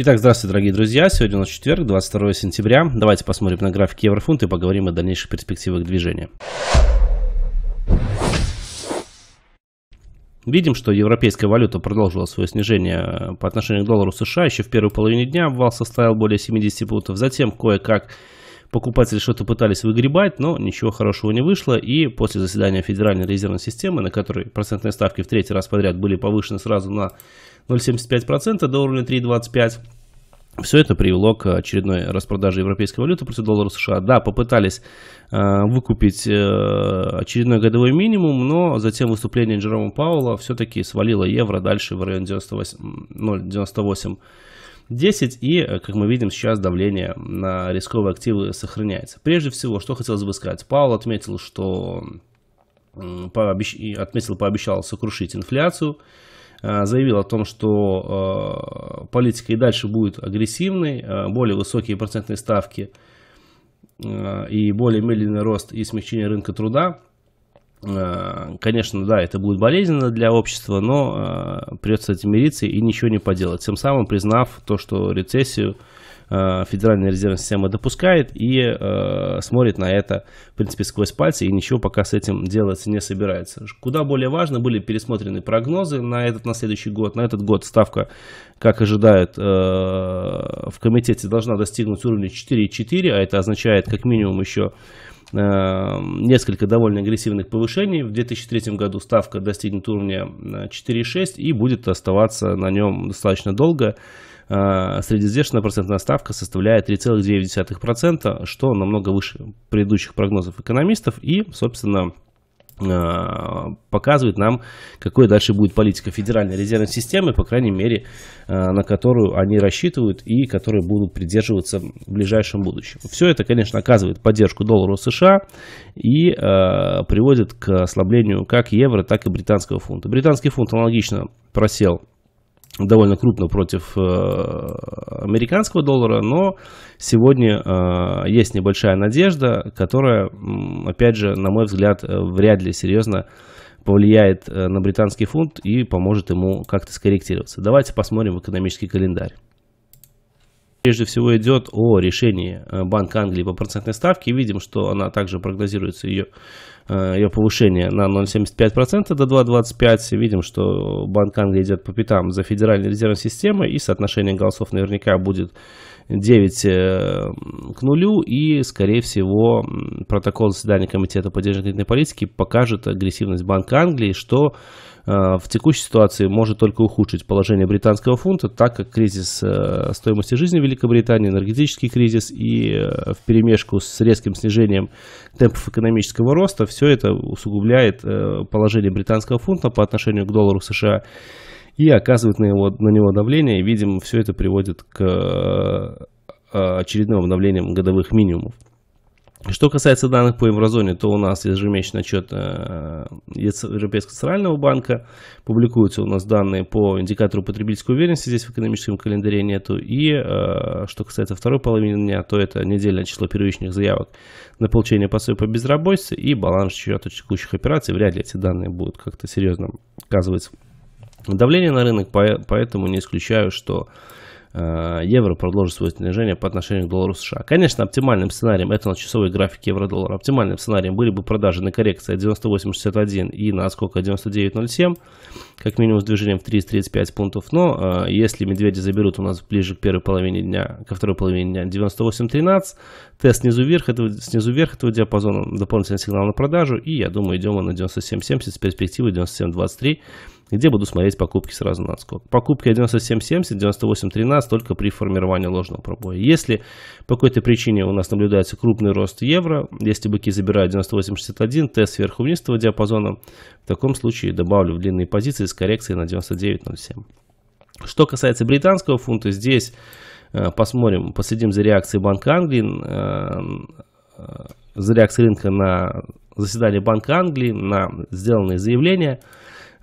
Итак, здравствуйте, дорогие друзья. Сегодня у нас четверг, 22 сентября. Давайте посмотрим на графики еврофунт и поговорим о дальнейших перспективах движения. Видим, что европейская валюта продолжила свое снижение э, по отношению к доллару США. Еще в первой половине дня обвал составил более 70 пунктов. Затем кое-как Покупатели что-то пытались выгребать, но ничего хорошего не вышло. И после заседания Федеральной резервной системы, на которой процентные ставки в третий раз подряд были повышены сразу на 0,75% до уровня 3,25%, все это привело к очередной распродаже европейской валюты против доллара США. Да, попытались э, выкупить э, очередной годовой минимум, но затем выступление Джерома Пауэлла все-таки свалило евро дальше в район 98, 0,98 10. И, э, как мы видим, сейчас давление на рисковые активы сохраняется. Прежде всего, что хотелось бы сказать. Павел отметил, что пообещ... отметил, пообещал сокрушить инфляцию э, заявил о том, что э, политика и дальше будет агрессивной, более высокие процентные ставки и более медленный рост и смягчение рынка труда Э, конечно, да, это будет болезненно для общества, но э, придется этим мириться и ничего не поделать. Тем самым признав то, что рецессию э, Федеральная резервная система допускает и смотрит на это, в принципе, сквозь пальцы и ничего пока с этим делать не собирается. Куда более важно, были пересмотрены прогнозы на этот, на следующий год. На этот год ставка, как ожидают в комитете, должна достигнуть уровня 4,4, а это означает как минимум еще Эм, несколько довольно агрессивных повышений. В 2003 году ставка достигнет уровня 4,6 э, и будет оставаться на нем достаточно долго. Э, Среднеиздержная процентная ставка составляет 3,9%, что намного выше предыдущих прогнозов экономистов и, собственно, Э, показывает нам, какой дальше будет политика Федеральной резервной системы, по крайней мере, э, на которую они рассчитывают и которые будут придерживаться в ближайшем будущем. Все это, конечно, оказывает поддержку доллару США и э, приводит к ослаблению как евро, так и британского фунта. Британский фунт аналогично просел довольно крупно против э, американского доллара, но сегодня э, есть небольшая надежда, которая, опять же, на мой взгляд, э, вряд ли серьезно повлияет на британский фунт и поможет ему как-то скорректироваться. Давайте посмотрим в экономический календарь. Прежде всего идет о решении э, Банка Англии по процентной ставке. Видим, что она также прогнозируется ее, э, ее повышение на 0,75% до 2,25%. Видим, что Банк Англии идет по пятам за Федеральной резервной системой и соотношение голосов наверняка будет 9 э, к нулю и, скорее всего, протокол заседания Комитета по денежно-кредитной политике покажет агрессивность Банка Англии, что Э, в текущей ситуации может только ухудшить положение британского фунта, так как кризис э, стоимости жизни в Великобритании, энергетический кризис и э, в перемешку с резким снижением темпов экономического роста, все это усугубляет положение британского фунта по отношению к доллару США и оказывает на, его, на него давление. И, видимо, все это приводит к очередным обновлениям годовых минимумов. Что касается данных по еврозоне, то у нас ежемесячный отчет э, Европейского центрального банка. Публикуются у нас данные по индикатору потребительской уверенности, здесь в экономическом календаре нету. И э, что касается второй половины дня, то это недельное число первичных заявок на получение пособия по безработице и баланс счета текущих операций. Вряд ли эти данные будут как-то серьезно оказывать давление на рынок, поэтому не исключаю, что Э, евро продолжит свое снижение по отношению к доллару США. Конечно, оптимальным сценарием, это на часовой графике евро-доллара, оптимальным сценарием были бы продажи на коррекции 98.61 и на сколько 99.07, как минимум с движением в 335 пунктов, но э, если медведи заберут у нас ближе к первой половине дня, ко второй половине дня 98.13, тест снизу вверх этого, снизу вверх этого диапазона, дополнительный сигнал на продажу, и я думаю идем мы на 97.70 с перспективы 97.23, где буду смотреть покупки сразу на отскок. Покупки 97.70, 98.13 только при формировании ложного пробоя. Если по какой-то причине у нас наблюдается крупный рост евро, если быки забирают 98.61, тест сверху вниз этого диапазона, в таком случае добавлю в длинные позиции с коррекцией на 99.07. Что касается британского фунта, здесь э, посмотрим, последим за реакцией Банка Англии, э, э, за реакцией рынка на заседание Банка Англии, на сделанные заявления –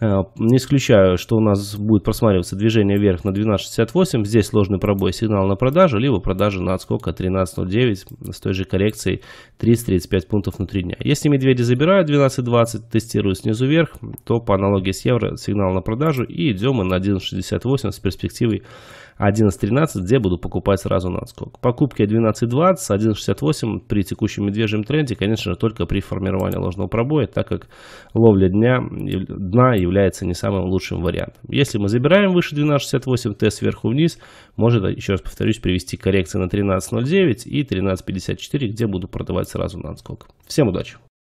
Э, не исключаю, что у нас будет просматриваться движение вверх на 12.68. Здесь сложный пробой сигнал на продажу, либо продажа на отскока 13.09 с той же коррекцией 30-35 пунктов внутри дня. Если медведи забирают 12.20, тестирую снизу вверх, то по аналогии с евро сигнал на продажу и идем мы на 11.68 с перспективой 11.13, где буду покупать сразу на отскок. Покупки 12.20, 1.68 при текущем медвежьем тренде, конечно же, только при формировании ложного пробоя, так как ловля дня, дна является не самым лучшим вариантом. Если мы забираем выше 12.68, тест сверху вниз, может, а, еще раз повторюсь, привести коррекции на 13.09 и 13.54, где буду продавать сразу на отскок. Всем удачи!